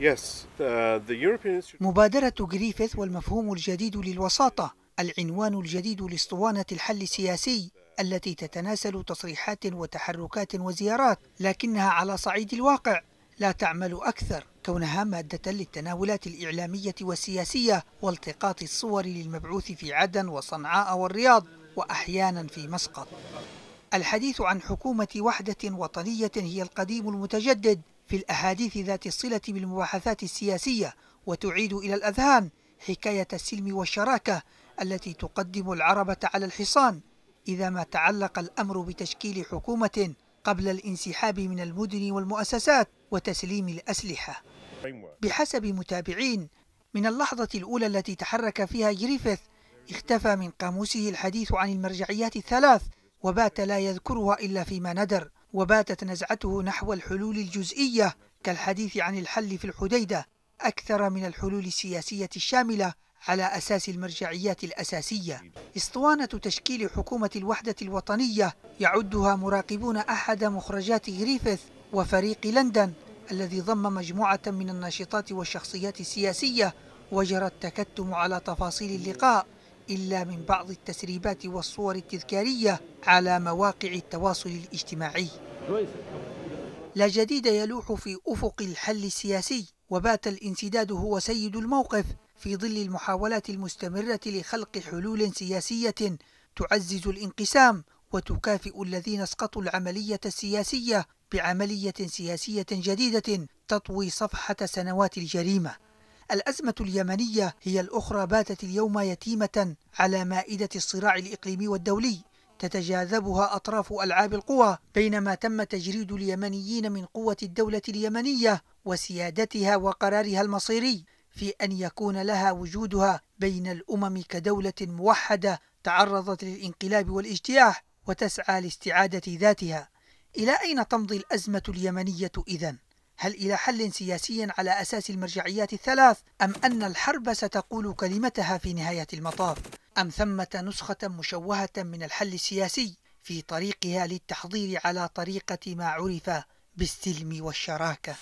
Uh, مبادرة جريفيث والمفهوم الجديد للوساطة العنوان الجديد لاسطوانة الحل السياسي التي تتناسل تصريحات وتحركات وزيارات لكنها على صعيد الواقع لا تعمل أكثر كونها مادة للتناولات الإعلامية والسياسية والتقاط الصور للمبعوث في عدن وصنعاء والرياض وأحيانا في مسقط الحديث عن حكومة وحدة وطنية هي القديم المتجدد في الأحاديث ذات الصلة بالمباحثات السياسية وتعيد إلى الأذهان حكاية السلم والشراكة التي تقدم العربة على الحصان إذا ما تعلق الأمر بتشكيل حكومة قبل الانسحاب من المدن والمؤسسات وتسليم الأسلحة بحسب متابعين من اللحظة الأولى التي تحرك فيها جريفيث اختفى من قاموسه الحديث عن المرجعيات الثلاث وبات لا يذكرها إلا فيما ندر وباتت نزعته نحو الحلول الجزئية كالحديث عن الحل في الحديدة أكثر من الحلول السياسية الشاملة على أساس المرجعيات الأساسية اسطوانة تشكيل حكومة الوحدة الوطنية يعدها مراقبون أحد مخرجات غريفث وفريق لندن الذي ضم مجموعة من الناشطات والشخصيات السياسية وجرى التكتم على تفاصيل اللقاء إلا من بعض التسريبات والصور التذكارية على مواقع التواصل الاجتماعي لا جديد يلوح في أفق الحل السياسي وبات الانسداد هو سيد الموقف في ظل المحاولات المستمرة لخلق حلول سياسية تعزز الانقسام وتكافئ الذين اسقطوا العملية السياسية بعملية سياسية جديدة تطوي صفحة سنوات الجريمة الأزمة اليمنية هي الأخرى باتت اليوم يتيمة على مائدة الصراع الإقليمي والدولي تتجاذبها أطراف ألعاب القوى بينما تم تجريد اليمنيين من قوة الدولة اليمنية وسيادتها وقرارها المصيري في أن يكون لها وجودها بين الأمم كدولة موحدة تعرضت للانقلاب والاجتياح وتسعى لاستعادة ذاتها إلى أين تمضي الأزمة اليمنية إذن؟ هل إلى حل سياسي على أساس المرجعيات الثلاث أم أن الحرب ستقول كلمتها في نهاية المطاف أم ثمة نسخة مشوهة من الحل السياسي في طريقها للتحضير على طريقة ما عرف بالسلم والشراكة